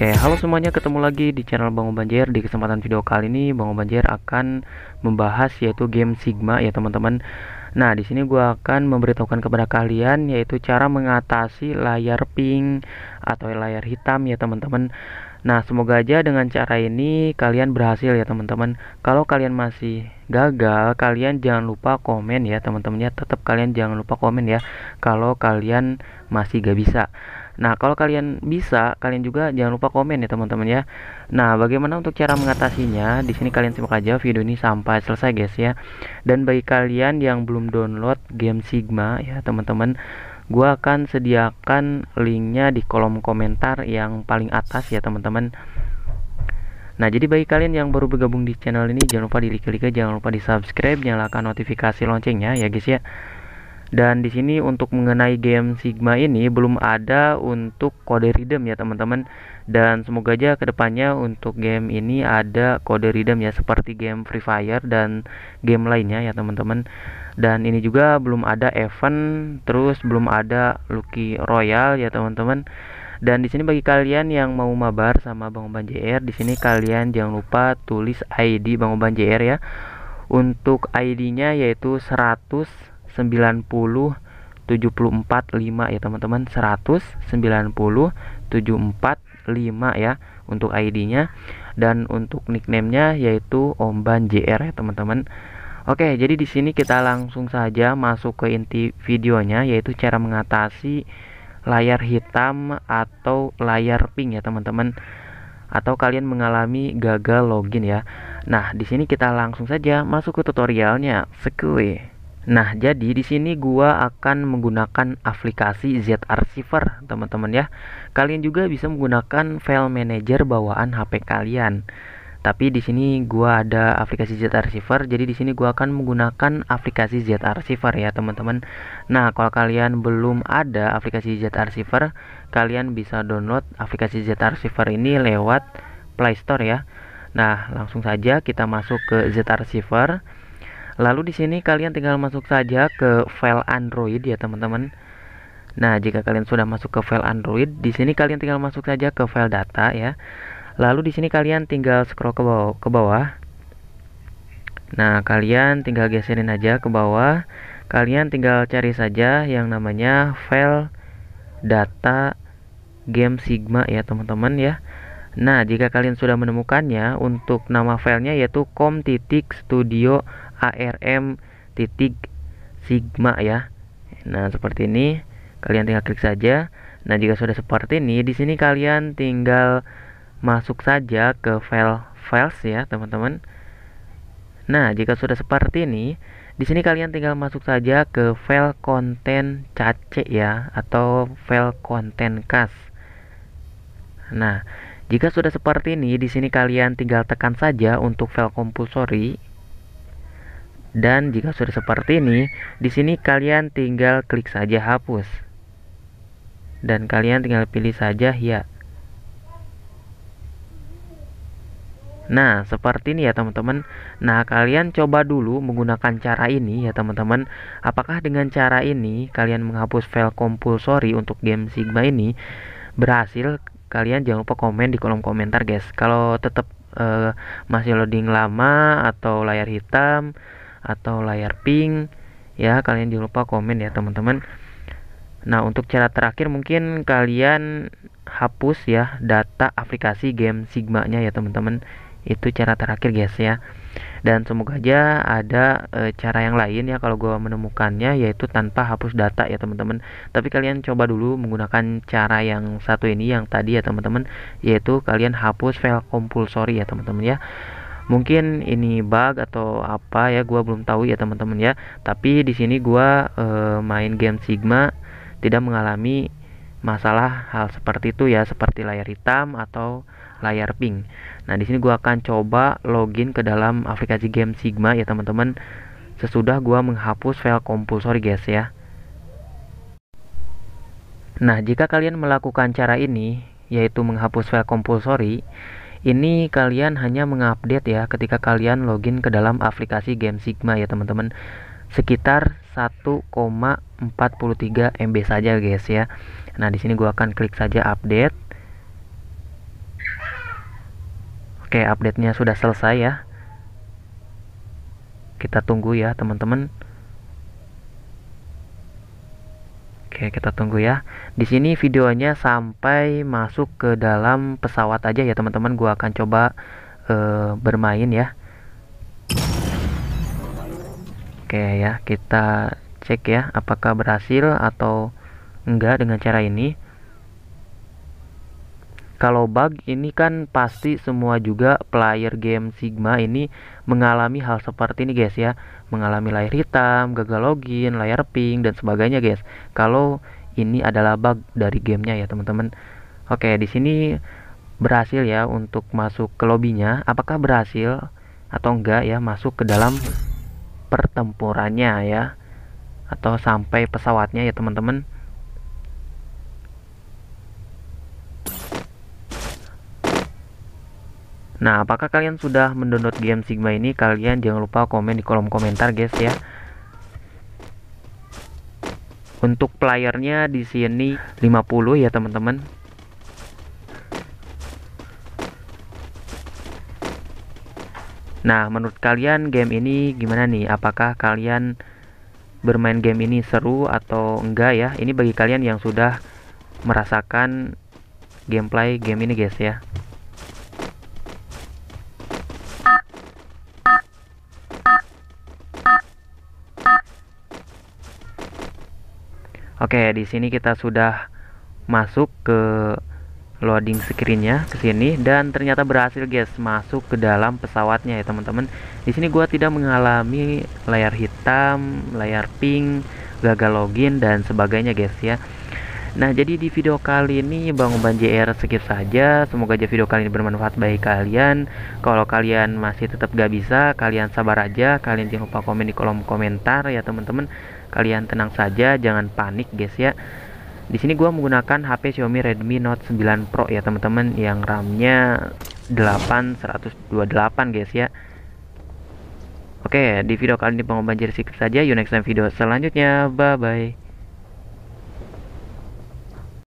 Oke, halo semuanya, ketemu lagi di channel Bang Banjir. Di kesempatan video kali ini Bang Banjir akan membahas yaitu game Sigma ya, teman-teman. Nah, di sini gue akan memberitahukan kepada kalian yaitu cara mengatasi layar pink atau layar hitam ya, teman-teman. Nah, semoga aja dengan cara ini kalian berhasil ya, teman-teman. Kalau kalian masih gagal, kalian jangan lupa komen ya, teman-temannya. Tetap kalian jangan lupa komen ya kalau kalian masih gak bisa. Nah, kalau kalian bisa, kalian juga jangan lupa komen ya teman-teman ya. Nah, bagaimana untuk cara mengatasinya? Di sini kalian simak aja video ini sampai selesai guys ya. Dan bagi kalian yang belum download game Sigma ya teman-teman, gua akan sediakan linknya di kolom komentar yang paling atas ya teman-teman. Nah, jadi bagi kalian yang baru bergabung di channel ini, jangan lupa di like-like, jangan lupa di-subscribe, nyalakan notifikasi loncengnya ya guys ya. Dan di sini untuk mengenai game Sigma ini belum ada untuk kode redeem ya teman-teman. Dan semoga aja kedepannya untuk game ini ada kode redeem ya seperti game Free Fire dan game lainnya ya teman-teman. Dan ini juga belum ada event, terus belum ada Lucky Royal ya teman-teman. Dan di sini bagi kalian yang mau mabar sama Bang Oban JR, di sini kalian jangan lupa tulis ID Bang Oban JR ya. Untuk ID-nya yaitu 100 90 74 5 ya teman-teman 100 90 74 5 ya untuk ID-nya dan untuk nickname-nya yaitu Omban JR ya teman-teman. Oke, jadi di sini kita langsung saja masuk ke inti videonya yaitu cara mengatasi layar hitam atau layar pink ya teman-teman atau kalian mengalami gagal login ya. Nah, di sini kita langsung saja masuk ke tutorialnya. sekui Nah, jadi di sini gua akan menggunakan aplikasi Z Archiver, teman-teman ya. Kalian juga bisa menggunakan file manager bawaan HP kalian. Tapi di sini gua ada aplikasi Z Archiver, jadi di sini gua akan menggunakan aplikasi Z Archiver ya, teman-teman. Nah, kalau kalian belum ada aplikasi Z Archiver, kalian bisa download aplikasi Z Archiver ini lewat Play Store ya. Nah, langsung saja kita masuk ke Z Archiver. Lalu di sini kalian tinggal masuk saja ke file Android ya teman-teman. Nah, jika kalian sudah masuk ke file Android, di sini kalian tinggal masuk saja ke file data ya. Lalu di sini kalian tinggal scroll ke bawah, ke bawah. Nah, kalian tinggal geserin aja ke bawah. Kalian tinggal cari saja yang namanya file data game Sigma ya, teman-teman ya. Nah, jika kalian sudah menemukannya, untuk nama filenya yaitu com.studio ARM titik sigma ya. Nah, seperti ini kalian tinggal klik saja. Nah, jika sudah seperti ini, di sini kalian tinggal masuk saja ke file files ya, teman-teman. Nah, jika sudah seperti ini, di sini kalian tinggal masuk saja ke file konten cache ya atau file konten kas. Nah, jika sudah seperti ini, di sini kalian tinggal tekan saja untuk file compulsory dan jika sudah seperti ini, di sini kalian tinggal klik saja hapus. Dan kalian tinggal pilih saja ya. Nah, seperti ini ya teman-teman. Nah, kalian coba dulu menggunakan cara ini ya teman-teman. Apakah dengan cara ini kalian menghapus file compulsory untuk game Sigma ini berhasil? Kalian jangan lupa komen di kolom komentar, guys. Kalau tetap uh, masih loading lama atau layar hitam, atau layar pink ya kalian jangan lupa komen ya teman-teman nah untuk cara terakhir mungkin kalian hapus ya data aplikasi game Sigma-nya ya teman-teman itu cara terakhir guys ya dan semoga aja ada e, cara yang lain ya kalau gue menemukannya yaitu tanpa hapus data ya teman-teman tapi kalian coba dulu menggunakan cara yang satu ini yang tadi ya teman-teman yaitu kalian hapus file compulsory ya teman-teman ya mungkin ini bug atau apa ya gua belum tahu ya teman-teman ya tapi di sini gua e, main game Sigma tidak mengalami masalah hal seperti itu ya seperti layar hitam atau layar pink. Nah, di sini gua akan coba login ke dalam aplikasi game Sigma ya teman-teman sesudah gua menghapus file compulsory guys ya. Nah, jika kalian melakukan cara ini yaitu menghapus file compulsory ini kalian hanya mengupdate ya ketika kalian login ke dalam aplikasi game Sigma ya teman-teman sekitar 1,43 MB saja guys ya nah di sini gua akan klik saja update oke update nya sudah selesai ya kita tunggu ya teman-teman Oke, kita tunggu ya. Di sini videonya sampai masuk ke dalam pesawat aja ya, teman-teman. Gua akan coba uh, bermain ya. Oke ya, kita cek ya apakah berhasil atau enggak dengan cara ini kalau bug ini kan pasti semua juga player game Sigma ini mengalami hal seperti ini guys ya mengalami layar hitam, gagal login, layar pink dan sebagainya guys. Kalau ini adalah bug dari gamenya ya teman-teman. Oke di sini berhasil ya untuk masuk ke lobbynya. Apakah berhasil atau enggak ya masuk ke dalam pertempurannya ya atau sampai pesawatnya ya teman-teman. Nah, apakah kalian sudah mendownload game Sigma ini? Kalian jangan lupa komen di kolom komentar, guys ya. Untuk playernya di sini 50 ya, teman-teman. Nah, menurut kalian game ini gimana nih? Apakah kalian bermain game ini seru atau enggak ya? Ini bagi kalian yang sudah merasakan gameplay game ini, guys ya. Oke, di sini kita sudah masuk ke loading screen screennya ke sini dan ternyata berhasil guys masuk ke dalam pesawatnya ya teman-teman. Di sini gua tidak mengalami layar hitam, layar pink, gagal login dan sebagainya guys ya. Nah, jadi di video kali ini Bang Uban JR skip saja. Semoga aja video kali ini bermanfaat bagi kalian. Kalau kalian masih tetap gak bisa, kalian sabar aja. Kalian jangan lupa komen di kolom komentar ya teman-teman Kalian tenang saja, jangan panik guys ya. Di sini gua menggunakan HP Xiaomi Redmi Note 9 Pro ya teman-teman yang RAM-nya 8 128 guys ya. Oke, di video kali ini pengobatan jersi saja. You next time video selanjutnya. Bye bye.